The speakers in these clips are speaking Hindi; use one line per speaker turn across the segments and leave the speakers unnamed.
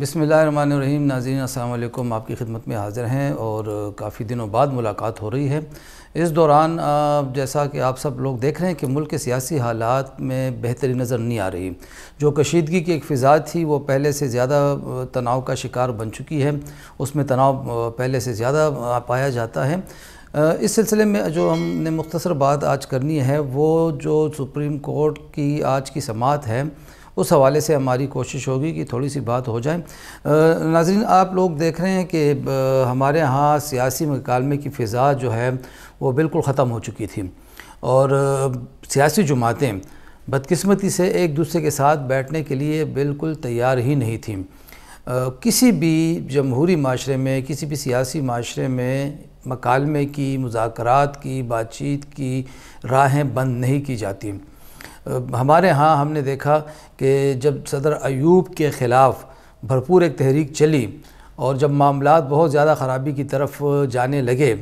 बसमीम नाजीन अल्लाम आपकी खिदमत में हाज़िर हैं और काफ़ी दिनों बाद मुलाकात हो रही है इस दौरान जैसा कि आप सब लोग देख रहे हैं कि मुल्क के सियासी हालात में बेहतरी नज़र नहीं आ रही जो कशीदगी की एक फ़िज़ा थी वो पहले से ज़्यादा तनाव का शिकार बन चुकी है उसमें तनाव पहले से ज़्यादा पाया जाता है इस सिलसिले में जो हमने मुख्तर बात आज करनी है वो जो सुप्रीम कोर्ट की आज की समात है उस हवाले से हमारी कोशिश होगी कि थोड़ी सी बात हो जाए नाजरीन आप लोग देख रहे हैं कि हमारे यहाँ सियासी मकालमे की फ़िज़ा जो है वो बिल्कुल ख़त्म हो चुकी थी और सियासी जमातें बदकस्मती से एक दूसरे के साथ बैठने के लिए बिल्कुल तैयार ही नहीं थी किसी भी जमहूरी माशरे में किसी भी सियासी माशरे में मकालमे की मुजाकर की बातचीत की राहें बंद नहीं की जाती हमारे यहाँ हमने देखा कि जब सदर अयूब के ख़िलाफ़ भरपूर एक तहरीक चली और जब मामला बहुत ज़्यादा ख़राबी की तरफ जाने लगे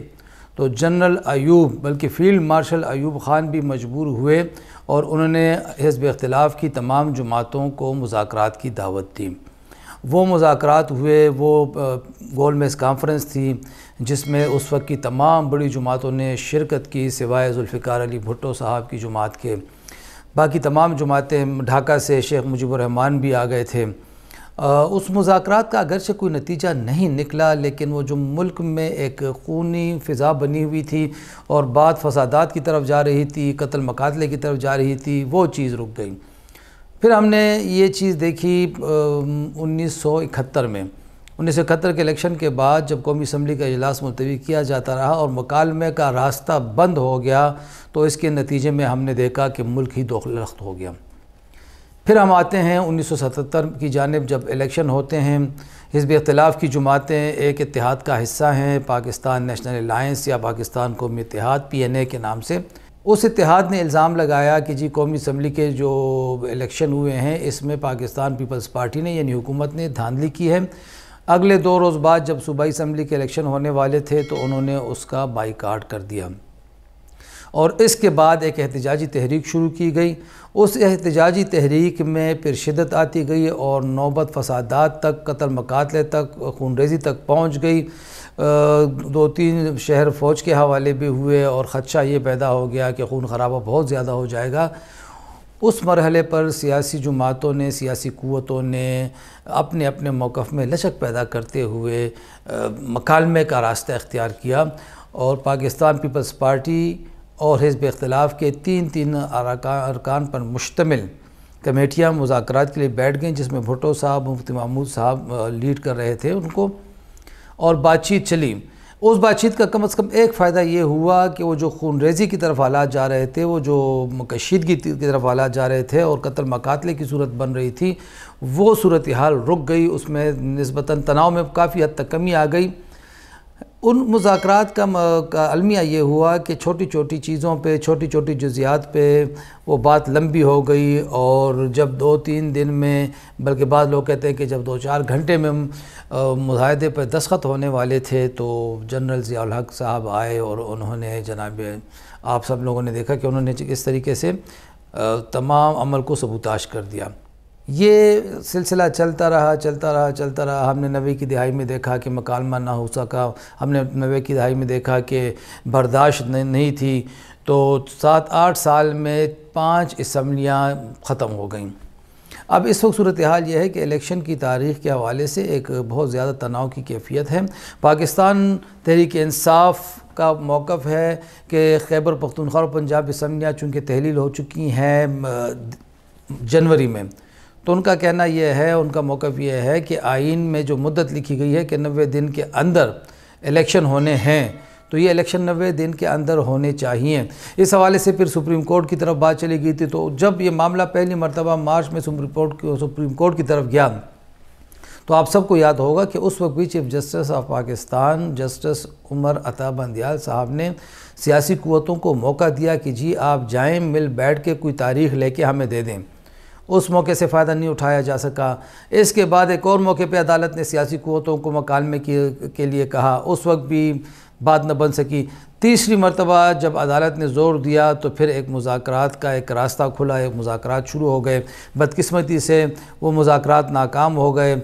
तो जनरल अयूब बल्कि फ़ील्ड मार्शल अयूब ख़ान भी मजबूर हुए और उन्होंने हिजब अख्तिलाफ़ की तमाम जमातों को मुजाकर की दावत दी वो मुजाकर हुए वो गोल मेज कॉन्फ्रेंस थी जिसमें उस वक्त की तमाम बड़ी जमातों ने शिरकत की सिवाय जुल्फ़िकार अली भुट्टो साहब की जमात के बाकी तमाम जमातें ढाका से शेख मुजीबरहमान भी आ गए थे आ, उस मुजात का अगरचे कोई नतीजा नहीं निकला लेकिन वो जो मुल्क में एक खूनी फ़िज़ा बनी हुई थी और बात फसादात की तरफ जा रही थी कत्ल मकातले की तरफ जा रही थी वो चीज़ रुक गई फिर हमने ये चीज़ देखी उन्नीस सौ इकहत्तर में उन्नीस सौ इकहत्तर के इलेक्शन के बाद जब कौमी असम्बली का अजलास मुलतवी किया जाता रहा और मकालमे का रास्ता बंद हो गया तो इसके नतीजे में हमने देखा कि मुल्क ही दोखलख्त हो गया फिर हम आते हैं 1977 की जानब जब इलेक्शन होते हैं हिजब इख्तलाफ की जमातें एक इतिहाद का हिस्सा हैं पाकिस्तान नेशनल अलाइंस या पाकिस्तान कौमी इतिहाद पी एन ए के नाम से उस इतिहाद ने इल्ज़ाम लगाया कि जी कौमी असम्बली के जो इलेक्शन हुए हैं इसमें पाकिस्तान पीपल्स पार्टी ने यानी हुकूमत ने धांधली की है अगले दो रोज़ बाद जब सूबाई असम्बली के इलेक्शन होने वाले थे तो उन्होंने उसका बाईकाट कर दिया और इसके बाद एक एहतजाजी तहरीक शुरू की गई उस एहतजाजी तहरीक में फिर शिदत आती गई और नौबत फसादात तक कतल मकातले तक खून रेजी तक पहुँच गई दो तीन शहर फ़ौज के हवाले भी हुए और ख़दशा ये पैदा हो गया कि खून खराबा बहुत ज़्यादा हो जाएगा उस मरहले पर सियासी जमातों ने सियासी क़वतों ने अपने अपने मौक़ में लचक पैदा करते हुए मकालमे का रास्ता इख्तियार किया और पाकिस्तान पीपल्स पार्टी और हिजब अख्तिलाफ के तीन तीन अरकान पर मुश्तमिल कमेटियाँ मुजात के लिए बैठ गई जिसमें भुटो साहब मुफ्ती महमूद साहब लीड कर रहे थे उनको और बातचीत चली उस बातचीत का कम अज़ कम एक फ़ायदा ये हुआ कि वो जो खून रेजी की तरफ हालात जा रहे थे वो जो कशीदगी की तरफ हालात जा रहे थे और कत्ल मकातले की सूरत बन रही थी वो सूरत हाल रुक गई उसमें नस्बता तनाव में काफ़ी हद तक कमी आ गई उन मुजाकर का, का अलमिया ये हुआ कि छोटी छोटी चीज़ों पे छोटी छोटी जुजियात पे वो बात लंबी हो गई और जब दो तीन दिन में बल्कि बाद लोग कहते हैं कि जब दो चार घंटे में मुजाहदे पर दस्खत होने वाले थे तो जनरल ज़ियाल हक साहब आए और उन्होंने जनाब आप सब लोगों ने देखा कि उन्होंने इस तरीके से तमाम अमल को सबूताश कर दिया ये सिलसिला चलता रहा चलता रहा चलता रहा हमने नबी की दिहाई में देखा कि मकालमा ना हो सका हमने नबी की दिहाई में देखा कि बर्दाश्त नहीं थी तो सात आठ साल में पांच इसम्बलियाँ ख़त्म हो गईं अब इस वक्त सूरत हाल यह है कि इलेक्शन की तारीख के हवाले से एक बहुत ज़्यादा तनाव की कैफियत है पाकिस्तान तहरीक इंसाफ का मौक़ है कि खैबर पख्तनख्वा और पंजाब इसम्बलियाँ चूँकि तहलील हो चुकी हैं जनवरी में तो उनका कहना यह है उनका मौक़ यह है कि आइन में जो मुद्दत लिखी गई है कि नबे दिन के अंदर इलेक्शन होने हैं तो ये इलेक्शन नबे दिन के अंदर होने चाहिए इस हवाले से फिर सुप्रीम कोर्ट की तरफ बात चली गई थी तो जब ये मामला पहली मरतबा मार्च में सुप्रीम कोर्ट सुप्रीम कोर्ट की तरफ गया तो आप सबको याद होगा कि उस वक्त भी chief justice of Pakistan justice Umar Ata Bandial साहब ने सियासी क़वतों को मौका दिया कि जी आप जाएं मिल बैठ के कोई तारीख लेके हमें दे दें उस मौके से फ़ायदा नहीं उठाया जा सका इसके बाद एक और मौके पर अदालत ने सियासी क़वतों को मकालमे के लिए कहा उस वक्त भी बात न बन सकी तीसरी मरतबा जब अदालत ने ज़ोर दिया तो फिर एक मुजाकरात का एक रास्ता खुला एक मुजाकरात शुरू हो गए बदकस्मती से वो मुजाकर नाकाम हो गए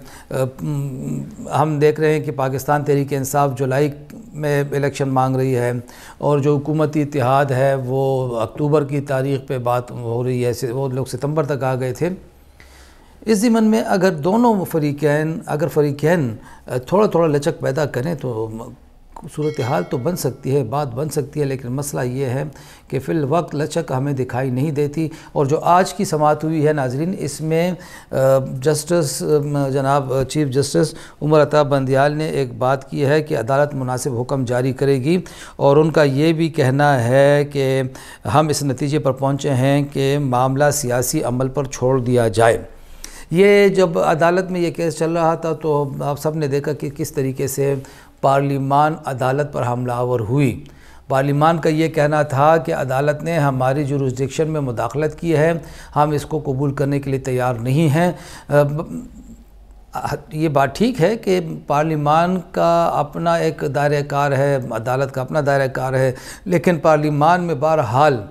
हम देख रहे हैं कि पाकिस्तान तहरीक इंसाफ जुलाई में इलेक्शन मांग रही है और जो हुकूमती इतिहाद है वो अक्टूबर की तारीख पे बात हो रही है वो लोग सितंबर तक आ गए थे इस ज़मन में अगर दोनों फरीकैन अगर फरीकैन थोड़ा थोड़ा लचक पैदा करें तो सूरत हाल तो बन सकती है बात बन सकती है लेकिन मसला ये है कि फ़िल वक्त लचक हमें दिखाई नहीं देती और जो आज की समात हुई है नाजरीन इसमें जस्टिस जनाब चीफ जस्टिस उमर अता बंदियाल ने एक बात की है कि अदालत मुनासिब हुक्म जारी करेगी और उनका ये भी कहना है कि हम इस नतीजे पर पहुँचे हैं कि मामला सियासी अमल पर छोड़ दिया जाए ये जब अदालत में ये केस चल रहा था तो आप सब ने देखा कि किस तरीके से पार्लिमान अदालत पर हमलावर हुई पार्लिमान का ये कहना था कि अदालत ने हमारी जुरिस्डिक्शन में मुदाखलत की है हम इसको कबूल करने के लिए तैयार नहीं हैं ये बात ठीक है कि पार्लिमान का अपना एक दायरा कार है अदालत का अपना दायरा कार है लेकिन पार्लिमान में बहरहाल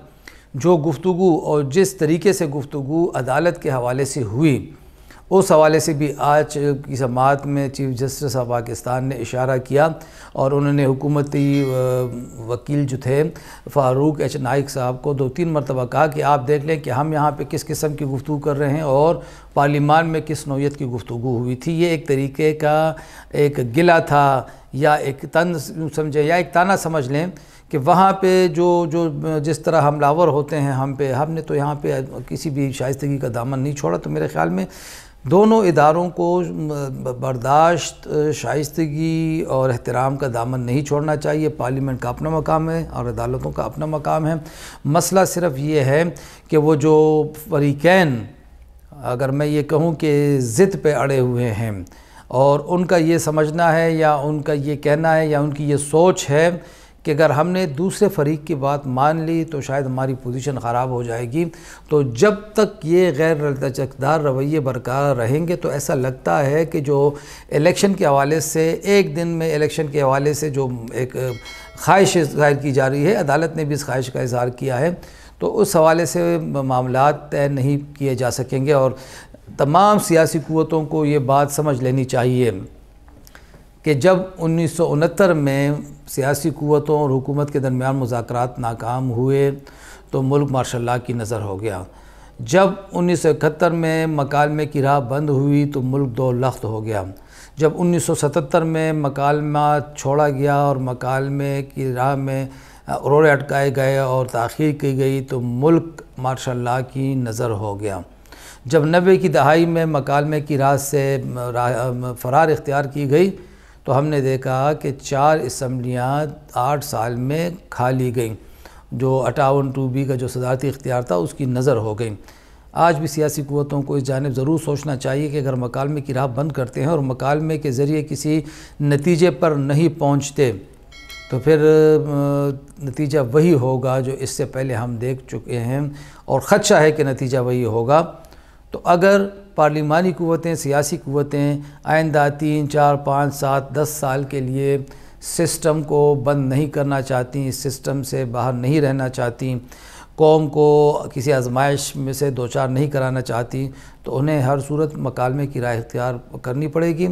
जो गुफ्तु और जिस तरीके से गुफ्तु अदालत के हवाले से हुई उस हवाले से भी आज की समात में चीफ जस्टिस ऑफ पाकिस्तान ने इशारा किया और उन्होंने हुकूमती वकील जो थे फ़ारूक एच नाइक साहब को दो तीन मरतबा कहा कि आप देख लें कि हम यहाँ पे किस किस्म की गुफ्तु कर रहे हैं और पार्लिमान में किस नोयत की गुफ्तु हुई थी ये एक तरीके का एक गिला था या एक तन समझें या एक ताना समझ लें कि वहाँ पे जो जो जिस तरह हमलावर होते हैं हम पे हमने तो यहाँ पे किसी भी शाइतगी का दामन नहीं छोड़ा तो मेरे ख्याल में दोनों इदारों को बर्दाश्त शाइस्तगी और अहतराम का दामन नहीं छोड़ना चाहिए पार्लियामेंट का अपना मकाम है और अदालतों का अपना मकाम है मसला सिर्फ ये है कि वो जो फरीकैन अगर मैं ये कहूँ कि ज़िद पे अड़े हुए हैं और उनका ये समझना है या उनका ये कहना है या उनकी ये सोच है कि अगर हमने दूसरे फरीक की बात मान ली तो शायद हमारी पोजीशन ख़राब हो जाएगी तो जब तक ये गैर लचकदार रवैये बरकरार रहेंगे तो ऐसा लगता है कि जो इलेक्शन के हवाले से एक दिन में इलेक्शन के हवाले से जो एक ख्वाहिश जाहिर की जा रही है अदालत ने भी इस ख्वाहिश का इजहार किया है तो उस हवाले से मामला तय नहीं किए जा सकेंगे और तमाम सियासी क़वतों को ये बात समझ लेनी चाहिए कि जब उन्नीस में सियासी क़वतों और हुकूमत के दरमियान मुजाकर नाकाम हुए तो मुल्क मार्शल की नज़र हो गया जब उन्नीस सौ इकहत्तर में मकालमे की राह बंद हुई तो मुल्क दो लख्त हो गया जब उन्नीस सौ सतहत्तर में मकालमा छोड़ा गया और मकालमे की राह में रोड़े अटकाए गए और तखीर की गई तो मुल्क मार्शल की नज़र हो गया जब नबे की दहाई में मकालमे की राह से फरार इख्तियार की गई तो हमने देखा कि चार इसम्बलियाँ आठ साल में खाली गईं जो अटावन टू बी का जो सदारती इख्तियार था उसकी नज़र हो गई आज भी सियासी क़वतों को इस जानब ज़रूर सोचना चाहिए कि अगर मकालमे की राह बंद करते हैं और मकालमे के ज़रिए किसी नतीजे पर नहीं पहुँचते तो फिर नतीजा वही होगा जो इससे पहले हम देख चुके हैं और ख़दशा है कि नतीजा वही होगा तो अगर पार्लिमानी क़वतें सियासी क़वतें आइंदा तीन चार पाँच सात दस साल के लिए सिस्टम को बंद नहीं करना चाहती सिस्टम से बाहर नहीं रहना चाहती कौम को किसी आजमाइश में से दो चार नहीं कराना चाहती तो उन्हें हर सूरत मकालमे की राय अख्तियार करनी पड़ेगी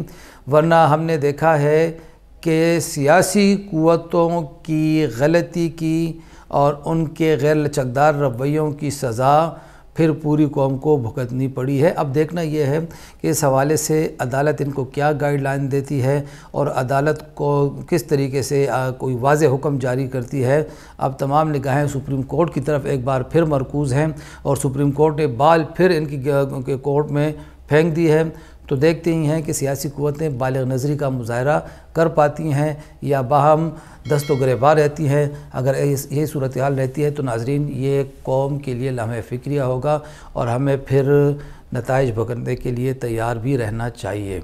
वरना हमने देखा है कि सियासी क़वतों की गलती की और उनके गैर लचकदार रवैयों की सज़ा फिर पूरी कौम को भुगतनी पड़ी है अब देखना यह है कि इस हवाले से अदालत इनको क्या गाइडलाइन देती है और अदालत को किस तरीके से कोई वाज हुक्म जारी करती है अब तमाम निगाहें सुप्रीम कोर्ट की तरफ एक बार फिर मरकूज़ हैं और सुप्रीम कोर्ट ने बाल फिर इनकी कोर्ट में फेंक दी है तो देखते ही हैं कि सियासी क़वतें बालग नज़री का मुजाहरा कर पाती हैं या बाहम दस्त गरेबा रहती हैं अगर ये सूरत हाल रहती है तो नाजरीन ये कौम के लिए लम्हे फ़िक्रिया होगा और हमें फिर नतज भुगतने के लिए तैयार भी रहना चाहिए